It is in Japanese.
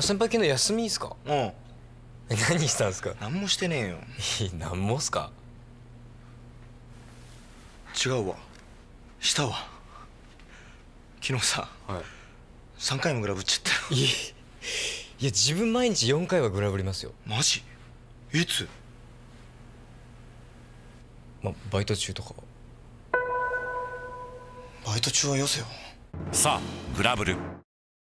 あ先輩昨日休みですかうん何したんですか何もしてねえよ何もっすか違うわしたわ昨日さ、はい、3回もグラブっちゃったよいや自分毎日4回はグラブりますよマジいつまあバイト中とかバイト中はよせよさあグラブル